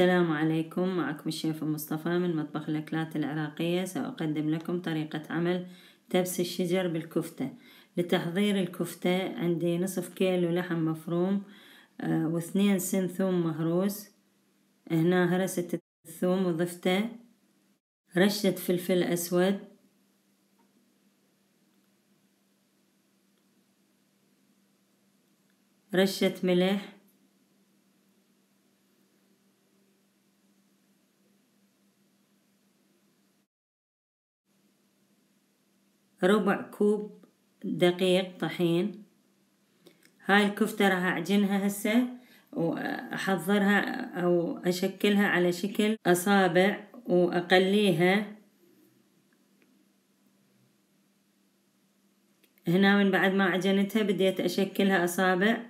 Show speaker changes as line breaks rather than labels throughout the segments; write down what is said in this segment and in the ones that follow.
السلام عليكم معكم الشيف مصطفى من مطبخ الأكلات العراقية سأقدم لكم طريقة عمل تبس الشجر بالكفتة لتحضير الكفتة عندي نصف كيلو لحم مفروم آه، واثنين سن ثوم مهروس هنا هرست الثوم وضفته رشة فلفل أسود رشة ملح ربع كوب دقيق طحين هاي الكفتة راح أعجنها هسه وأحضرها أو أشكلها على شكل أصابع وأقليها هنا من بعد ما عجنتها بديت أشكلها أصابع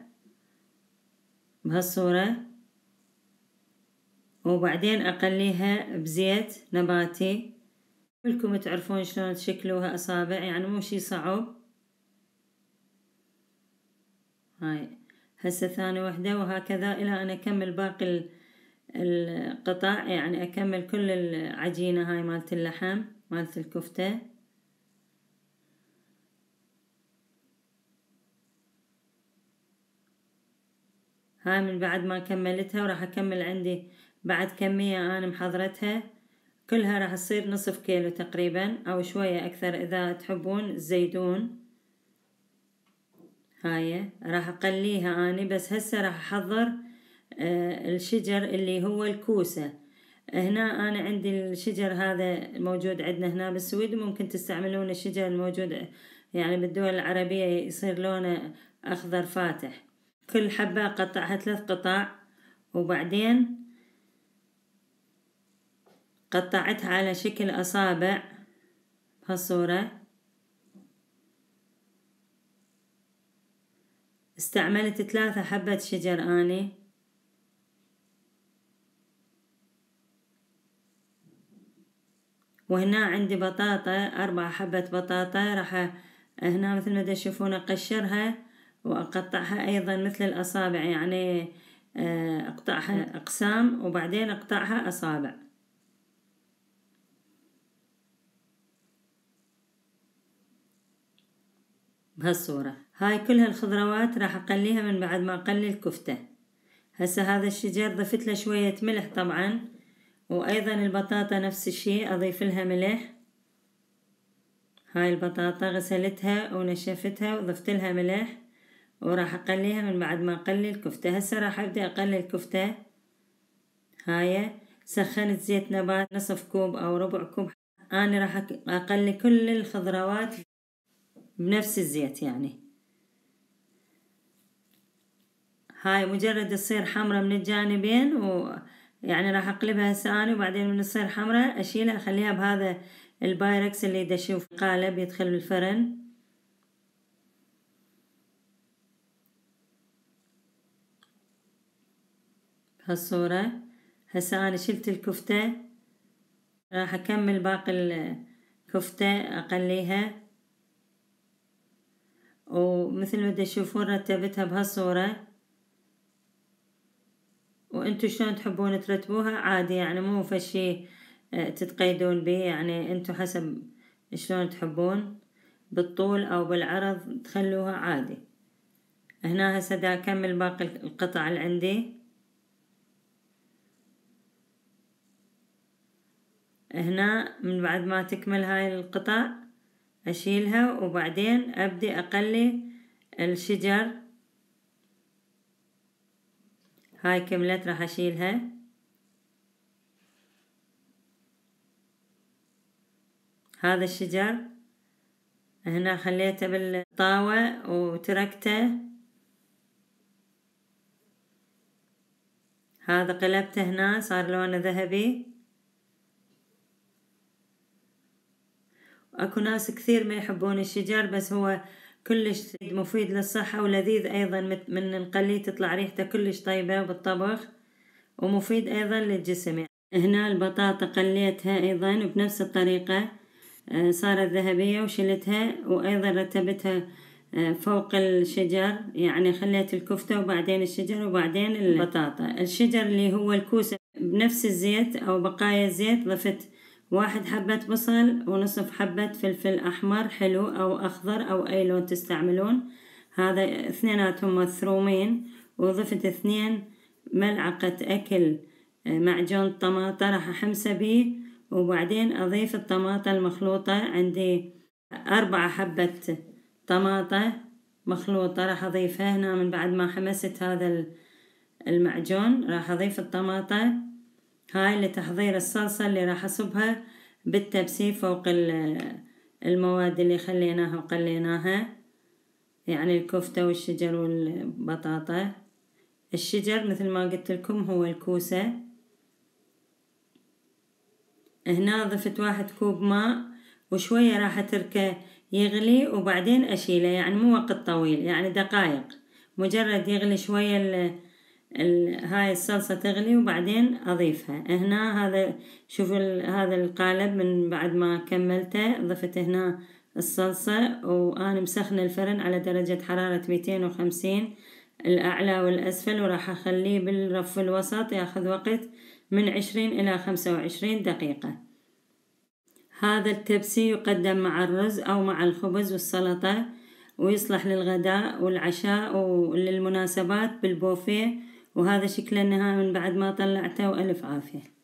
بهالصورة وبعدين أقليها بزيت نباتي كلكم تعرفون شلون تشكلوها أصابع يعني مو شي صعب هاي هسه ثاني وحدة وهكذا إلى أن أكمل باقي القطع يعني أكمل كل العجينة هاي مالت اللحم مالت الكفتة هاي من بعد ما كملتها وراح أكمل عندي بعد كمية أنا محضرتها كلها راح تصير نصف كيلو تقريبا او شوية اكثر اذا تحبون الزيتون هاي راح اقليها اني بس هسه راح احضر آه الشجر اللي هو الكوسة هنا انا عندي الشجر هذا موجود عندنا هنا بالسويد ممكن تستعملون الشجر الموجود يعني بالدول العربية يصير لونه اخضر فاتح كل حبة اقطعها ثلاث قطع وبعدين قطعتها على شكل أصابع بهالصورة استعملت ثلاثة حبة شجر أني وهنا عندي بطاطا أربع حبة بطاطا راح هنا مثل ما تشوفون أقشرها وأقطعها أيضا مثل الأصابع يعني آه، أقطعها أقسام وبعدين أقطعها أصابع بهالصورة هاي كل هالخضروات راح أقليها من بعد ما أقلي الكفتة هسه هذا الشجر ضفت له شوية ملح طبعا وأيضا البطاطا نفس الشي أضيف لها ملح هاي البطاطا غسلتها ونشفتها وضفت لها ملح وراح أقليها من بعد ما أقلي الكفتة هسه راح أبدأ أقلي الكفتة هاي سخنت زيت نبات نصف كوب أو ربع كوب أنا راح أقلي كل الخضروات بنفس الزيت يعني هاي مجرد تصير حمرة من الجانبين و يعني راح اقلبها ثاني وبعدين من تصير حمرة اشيلها اخليها بهذا البايركس اللي دا في قالب يدخل بالفرن هالصورة هسه أنا شلت الكفتة راح أكمل باقي الكفتة أقليها ومثل ما تشوفون رتبتها بهالصورة وانتو شلون تحبون ترتبوها عادي يعني مو فشي آه، تتقيدون به يعني انتو حسب شلون تحبون بالطول او بالعرض تخلوها عادي هنا هسه دا اكمل باقي القطع اللي عندي هنا من بعد ما تكمل هاي القطع أشيلها وبعدين أبدي أقلي الشجر هاي كملت راح أشيلها هذا الشجر هنا خليته بالطاوة وتركته هذا قلبته هنا صار لونه ذهبي أكو ناس كثير ما يحبون الشجر بس هو كلش مفيد للصحة ولذيذ أيضا من نقليه تطلع ريحته كلش طيبة بالطبخ ومفيد أيضا للجسم هنا البطاطا قليتها أيضا بنفس الطريقة آه، صارت ذهبية وشلتها وأيضا رتبتها آه، فوق الشجر يعني خليت الكفتة وبعدين الشجر وبعدين البطاطا الشجر اللي هو الكوسة بنفس الزيت أو بقايا الزيت ضفت واحد حبة بصل ونصف حبة فلفل أحمر حلو أو أخضر أو أي لون تستعملون هذا اثنيناتهم مثرومين وضفت اثنين ملعقة أكل معجون طماطة راح أحمسه بيه وبعدين أضيف الطماطة المخلوطة عندي أربعة حبة طماطة مخلوطة راح أضيفها هنا من بعد ما حمست هذا المعجون راح أضيف الطماطة هاي لتحضير الصلصة اللي راح أصبها بالتبسي فوق المواد اللي خليناها وقليناها يعني الكفتة والشجر والبطاطا الشجر مثل ما قلت لكم هو الكوسة هنا ضفت واحد كوب ماء وشوية راح أتركه يغلي وبعدين أشيله يعني مو وقت طويل يعني دقايق مجرد يغلي شوية هاي الصلصة تغلي وبعدين أضيفها هنا هذا شوفوا هذا القالب من بعد ما كملته ضفت هنا الصلصة وأنا مسخنة الفرن على درجة حرارة 250 الأعلى والأسفل وراح أخليه بالرف الوسط ياخذ وقت من 20 إلى 25 دقيقة هذا التبسي يقدم مع الرز أو مع الخبز والسلطة ويصلح للغداء والعشاء وللمناسبات بالبوفيه وهذا شكله النهاية من بعد ما طلعته والف عافيه